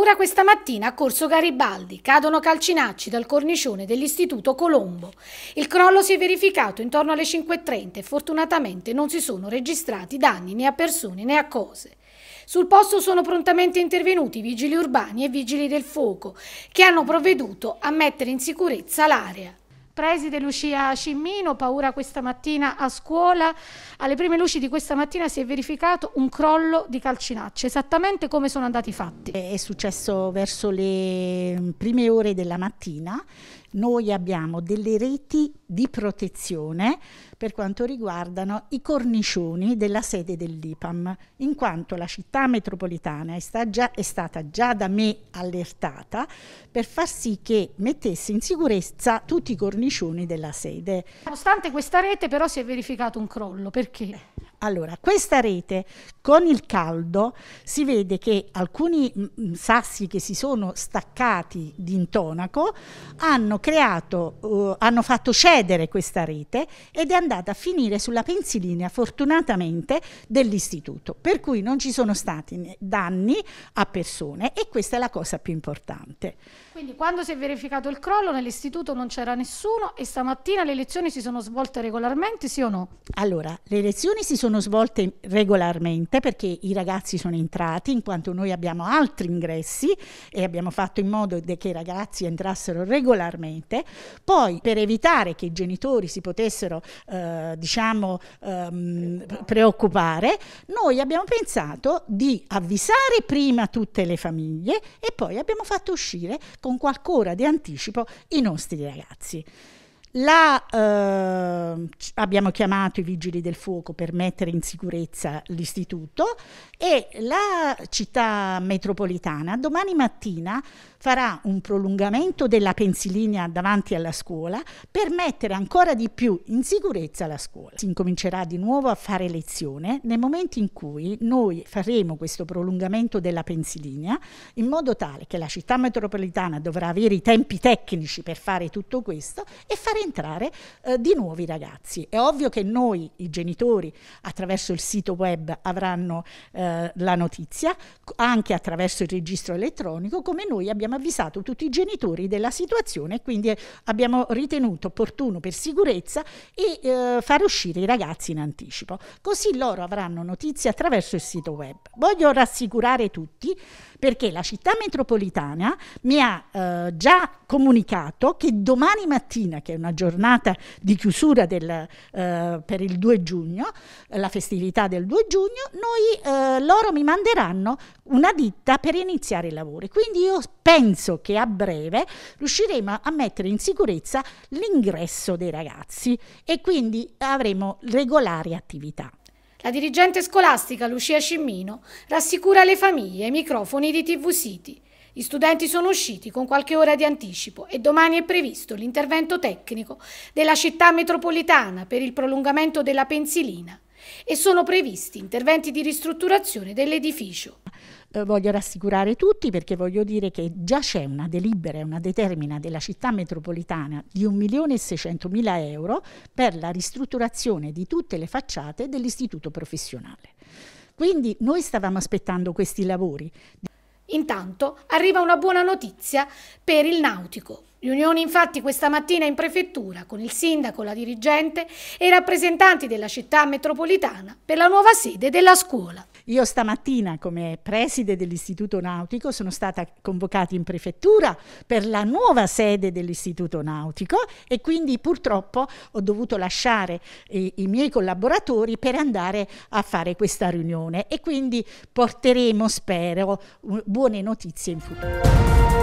paura questa mattina a Corso Garibaldi. Cadono calcinacci dal cornicione dell'Istituto Colombo. Il crollo si è verificato intorno alle 5.30 e fortunatamente non si sono registrati danni né a persone né a cose. Sul posto sono prontamente intervenuti vigili urbani e vigili del fuoco che hanno provveduto a mettere in sicurezza l'area. Preside Lucia Scimmino, paura questa mattina a scuola. Alle prime luci di questa mattina si è verificato un crollo di calcinacce, esattamente come sono andati i fatti. È successo verso le prime ore della mattina, noi abbiamo delle reti di protezione per quanto riguardano i cornicioni della sede dell'IPAM, in quanto la città metropolitana è, sta già, è stata già da me allertata per far sì che mettesse in sicurezza tutti i cornicioni della sede. Nonostante questa rete però si è verificato un crollo, perché? Eh, allora, questa rete con il caldo si vede che alcuni mm, mm, sassi che si sono staccati d'intonaco hanno creato, uh, hanno fatto cedere questa rete ed è andata a finire sulla pensilina, fortunatamente, dell'istituto. Per cui non ci sono stati danni a persone e questa è la cosa più importante. Quindi quando si è verificato il crollo nell'istituto non c'era nessuno e stamattina le lezioni si sono svolte regolarmente, sì o no? Allora, le lezioni si sono sono svolte regolarmente perché i ragazzi sono entrati in quanto noi abbiamo altri ingressi e abbiamo fatto in modo che i ragazzi entrassero regolarmente. Poi per evitare che i genitori si potessero eh, diciamo ehm, preoccupare, noi abbiamo pensato di avvisare prima tutte le famiglie e poi abbiamo fatto uscire con qualche ora di anticipo i nostri ragazzi. La, eh, abbiamo chiamato i vigili del fuoco per mettere in sicurezza l'istituto e la città metropolitana domani mattina farà un prolungamento della pensilina davanti alla scuola per mettere ancora di più in sicurezza la scuola. Si incomincerà di nuovo a fare lezione nel momento in cui noi faremo questo prolungamento della pensilina in modo tale che la città metropolitana dovrà avere i tempi tecnici per fare tutto questo e fare entrare eh, di nuovi ragazzi. È ovvio che noi, i genitori, attraverso il sito web avranno eh, la notizia, anche attraverso il registro elettronico, come noi abbiamo avvisato tutti i genitori della situazione, quindi abbiamo ritenuto opportuno per sicurezza e eh, far uscire i ragazzi in anticipo. Così loro avranno notizie attraverso il sito web. Voglio rassicurare tutti perché la città metropolitana mi ha eh, già comunicato che domani mattina, che è una giornata di chiusura del, eh, per il 2 giugno, la festività del 2 giugno, noi, eh, loro mi manderanno una ditta per iniziare i lavori. Quindi io penso che a breve riusciremo a mettere in sicurezza l'ingresso dei ragazzi e quindi avremo regolari attività. La dirigente scolastica Lucia Scimmino rassicura le famiglie ai microfoni di TV City. Gli studenti sono usciti con qualche ora di anticipo e domani è previsto l'intervento tecnico della città metropolitana per il prolungamento della pensilina e sono previsti interventi di ristrutturazione dell'edificio. Eh, voglio rassicurare tutti perché voglio dire che già c'è una delibera e una determina della città metropolitana di 1.600.000 euro per la ristrutturazione di tutte le facciate dell'istituto professionale. Quindi noi stavamo aspettando questi lavori intanto arriva una buona notizia per il nautico. Riunioni infatti questa mattina in prefettura con il sindaco, la dirigente e i rappresentanti della città metropolitana per la nuova sede della scuola. Io stamattina come preside dell'Istituto Nautico sono stata convocata in prefettura per la nuova sede dell'Istituto Nautico e quindi purtroppo ho dovuto lasciare eh, i miei collaboratori per andare a fare questa riunione e quindi porteremo, spero, buone notizie in futuro.